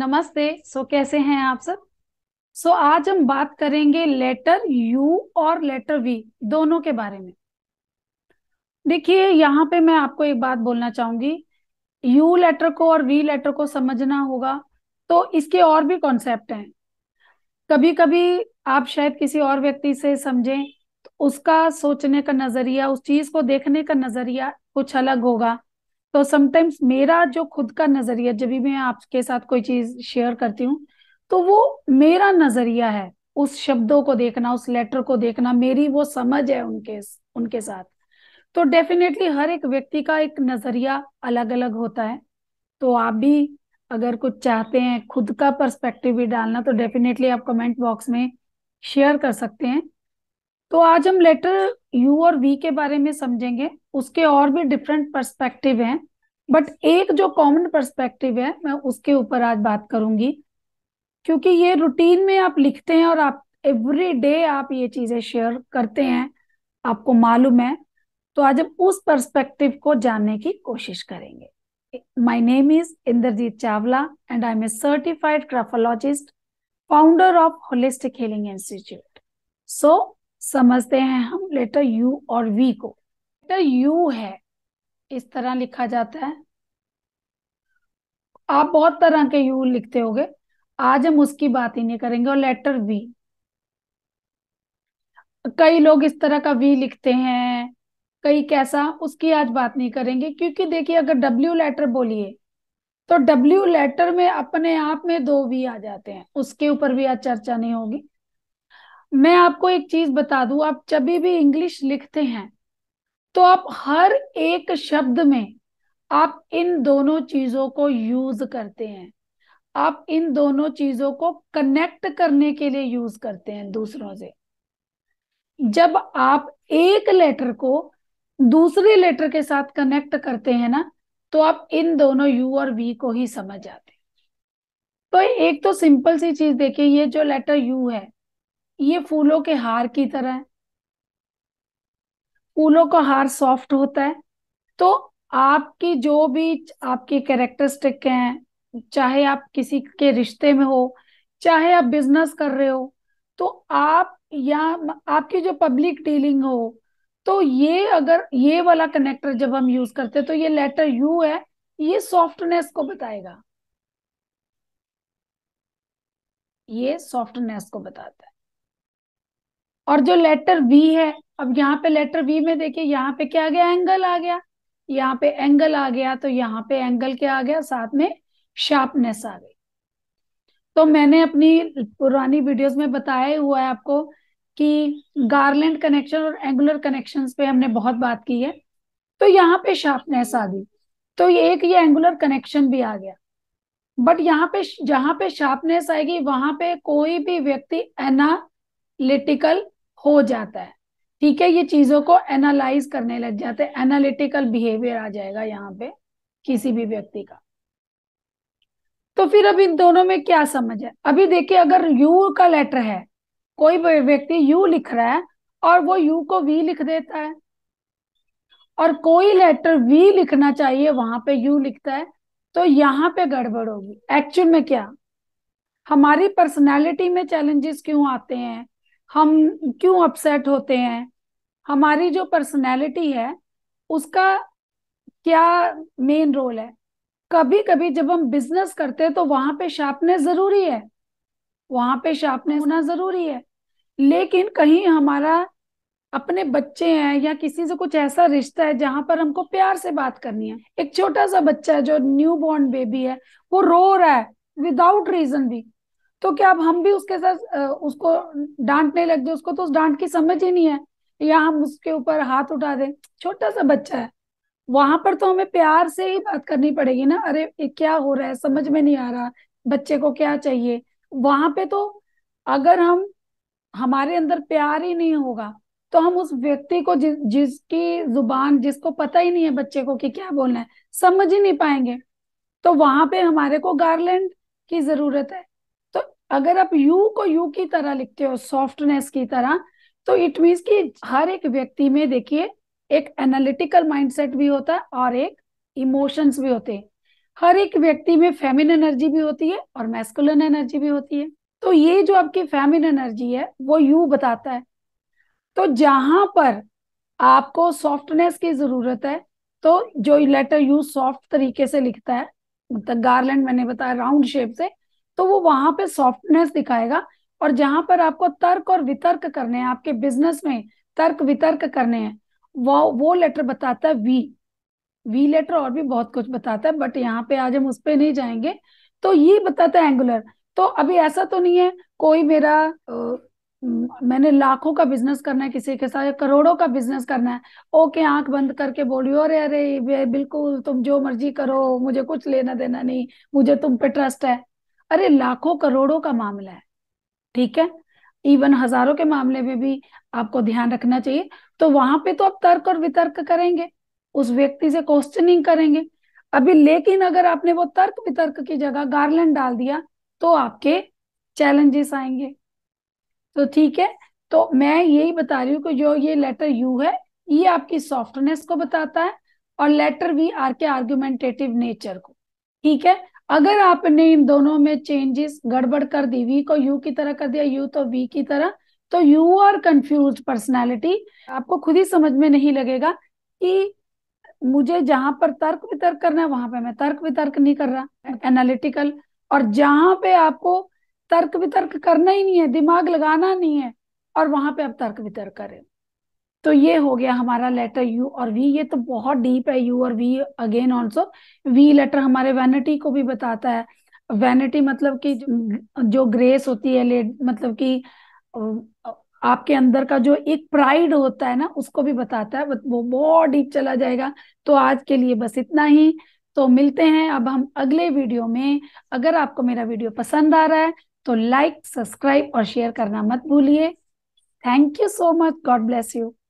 नमस्ते सो कैसे हैं आप सब सो आज हम बात करेंगे लेटर यू और लेटर वी दोनों के बारे में देखिए यहाँ पे मैं आपको एक बात बोलना चाहूंगी यू लेटर को और वी लेटर को समझना होगा तो इसके और भी कॉन्सेप्ट हैं कभी कभी आप शायद किसी और व्यक्ति से समझें तो उसका सोचने का नजरिया उस चीज को देखने का नजरिया कुछ अलग होगा तो समटाइम्स मेरा जो खुद का नजरिया जब भी मैं आपके साथ कोई चीज शेयर करती हूँ तो वो मेरा नजरिया है उस शब्दों को देखना उस लेटर को देखना मेरी वो समझ है उनके उनके साथ तो डेफिनेटली हर एक व्यक्ति का एक नजरिया अलग अलग होता है तो आप भी अगर कुछ चाहते हैं खुद का पर्सपेक्टिव भी डालना तो डेफिनेटली आप कमेंट बॉक्स में शेयर कर सकते हैं तो आज हम लेटर यू और वी के बारे में समझेंगे उसके और भी डिफरेंट पर्सपेक्टिव हैं बट एक जो कॉमन पर्सपेक्टिव है मैं उसके ऊपर आज बात करूंगी क्योंकि ये रूटीन में आप लिखते हैं और आप एवरी डे आप ये चीजें शेयर करते हैं आपको मालूम है तो आज हम उस पर्सपेक्टिव को जानने की कोशिश करेंगे my name is Indrajeet Chawla and I am a certified graphologist founder of holistic healing institute so समझते हैं हम लेटर यू और वी को लेटर यू है इस तरह लिखा जाता है आप बहुत तरह के यू लिखते होंगे आज हम उसकी बात ही नहीं करेंगे और लेटर वी कई लोग इस तरह का वी लिखते हैं कई कैसा उसकी आज बात नहीं करेंगे क्योंकि देखिए अगर डब्ल्यू लेटर बोलिए तो डब्ल्यू लेटर में अपने आप में दो वी आ जाते हैं उसके ऊपर भी आज चर्चा नहीं होगी मैं आपको एक चीज बता दू आप जब भी इंग्लिश लिखते हैं तो आप हर एक शब्द में आप इन दोनों चीजों को यूज करते हैं आप इन दोनों चीजों को कनेक्ट करने के लिए यूज करते हैं दूसरों से जब आप एक लेटर को दूसरे लेटर के साथ कनेक्ट करते हैं ना तो आप इन दोनों यू और वी को ही समझ जाते तो एक तो सिंपल सी चीज देखिए ये जो लेटर यू है ये फूलों के हार की तरह है ऊलों का हार सॉफ्ट होता है तो आपकी जो भी आपकी कैरेक्टरिस्टिक हैं चाहे आप किसी के रिश्ते में हो चाहे आप बिजनेस कर रहे हो तो आप या आपकी जो पब्लिक डीलिंग हो तो ये अगर ये वाला कनेक्टर जब हम यूज करते हैं तो ये लेटर यू है ये सॉफ्टनेस को बताएगा ये सॉफ्टनेस को बताता है और जो लेटर बी है अब यहाँ पे लेटर बी में देखिए यहाँ पे क्या आ गया एंगल आ गया यहाँ पे एंगल आ गया तो यहाँ पे एंगल क्या आ गया साथ में शार्पनेस आ गई तो मैंने अपनी पुरानी वीडियोस में बताया हुआ है आपको कि गार्लैंड कनेक्शन और एंगुलर कनेक्शन पे हमने बहुत बात की है तो यहाँ पे शार्पनेस आ गई तो ये एक ये एंगुलर कनेक्शन भी आ गया बट यहाँ पे जहां पे शार्पनेस आएगी वहां पे कोई भी व्यक्ति एनालिटिकल हो जाता है ठीक है ये चीजों को एनालाइज करने लग जाते हैं एनालिटिकल बिहेवियर आ जाएगा यहाँ पे किसी भी व्यक्ति का तो फिर अब इन दोनों में क्या समझ है अभी देखिए अगर यू का लेटर है कोई व्यक्ति यू लिख रहा है और वो यू को वी लिख देता है और कोई लेटर वी लिखना चाहिए वहां पे यू लिखता है तो यहाँ पे गड़बड़ होगी एक्चुअल में क्या हमारी पर्सनैलिटी में चैलेंजेस क्यों आते हैं हम क्यों अपसेट होते हैं हमारी जो पर्सनैलिटी है उसका क्या मेन रोल है कभी कभी जब हम बिजनेस करते हैं तो वहां पे शार्पनेस जरूरी है वहां पे शार्पनेस होना जरूरी है लेकिन कहीं हमारा अपने बच्चे हैं या किसी से कुछ ऐसा रिश्ता है जहां पर हमको प्यार से बात करनी है एक छोटा सा बच्चा है जो न्यू बॉर्न बेबी है वो रो रहा है विदाउट रीजन भी तो क्या अब हम भी उसके साथ उसको डांटने लग जाए उसको तो उस डांट की समझ ही नहीं है या हम उसके ऊपर हाथ उठा दें छोटा सा बच्चा है वहां पर तो हमें प्यार से ही बात करनी पड़ेगी ना अरे ये क्या हो रहा है समझ में नहीं आ रहा बच्चे को क्या चाहिए वहां पे तो अगर हम हमारे अंदर प्यार ही नहीं होगा तो हम उस व्यक्ति को जि, जिसकी जुबान जिसको पता ही नहीं है बच्चे को कि क्या बोलना है समझ ही नहीं पाएंगे तो वहां पे हमारे को गार्लैंड की जरूरत है अगर आप यू को यू की तरह लिखते हो सॉफ्टनेस की तरह तो इट मीन्स कि हर एक व्यक्ति में देखिए एक एनालिटिकल माइंडसेट भी होता है और एक इमोशंस भी होते हैं हर एक व्यक्ति में फेमिन एनर्जी भी होती है और मैस्कुलन एनर्जी भी होती है तो ये जो आपकी फेमिन एनर्जी है वो यू बताता है तो जहां पर आपको सॉफ्टनेस की जरूरत है तो जो लेटर यू सॉफ्ट तरीके से लिखता है मतलब गार्लैंड मैंने बताया राउंड शेप से तो वो वहां पे सॉफ्टनेस दिखाएगा और जहां पर आपको तर्क और वितर्क करने हैं आपके बिजनेस में तर्क वितर्क करने हैं वो वो लेटर बताता है वी वी लेटर और भी बहुत कुछ बताता है बट यहाँ पे आज हम उस पर नहीं जाएंगे तो ये बताता है एंगुलर तो अभी ऐसा तो नहीं है कोई मेरा आ, मैंने लाखों का बिजनेस करना है किसी के साथ करोड़ों का बिजनेस करना है ओके आंख बंद करके बोलियो अरे अरे बिल्कुल तुम जो मर्जी करो मुझे कुछ लेना देना नहीं मुझे तुम पे ट्रस्ट है अरे लाखों करोड़ों का मामला है ठीक है इवन हजारों के मामले में भी आपको ध्यान रखना चाहिए तो वहां पे तो आप तर्क और वितर्क करेंगे उस व्यक्ति से क्वेश्चनिंग करेंगे अभी लेकिन अगर आपने वो तर्क वितर्क की जगह गार्लैंड डाल दिया तो आपके चैलेंजेस आएंगे तो ठीक है तो मैं यही बता रही हूँ कि जो ये लेटर यू है ये आपकी सॉफ्टनेस को बताता है और लेटर वी आर के आर्ग्यूमेंटेटिव नेचर को ठीक है अगर आपने इन दोनों में चेंजेस गड़बड़ कर दी वी को यू की तरह कर दिया यू तो वी की तरह तो यू आर कंफ्यूज पर्सनैलिटी आपको खुद ही समझ में नहीं लगेगा कि मुझे जहां पर तर्क वितर्क करना है वहां पे मैं तर्क वितर्क नहीं कर रहा एनालिटिकल और जहां पे आपको तर्क वितर्क करना ही नहीं है दिमाग लगाना नहीं है और वहां पे आप तर्क वितर्क करें तो ये हो गया हमारा लेटर यू और वी ये तो बहुत डीप है यू और V again also V letter हमारे वैनिटी को भी बताता है वैनिटी मतलब कि जो ग्रेस होती है ले मतलब कि आपके अंदर का जो एक प्राइड होता है ना उसको भी बताता है वो बहुत डीप चला जाएगा तो आज के लिए बस इतना ही तो मिलते हैं अब हम अगले वीडियो में अगर आपको मेरा वीडियो पसंद आ रहा है तो लाइक सब्सक्राइब और शेयर करना मत भूलिए thank you so much God bless you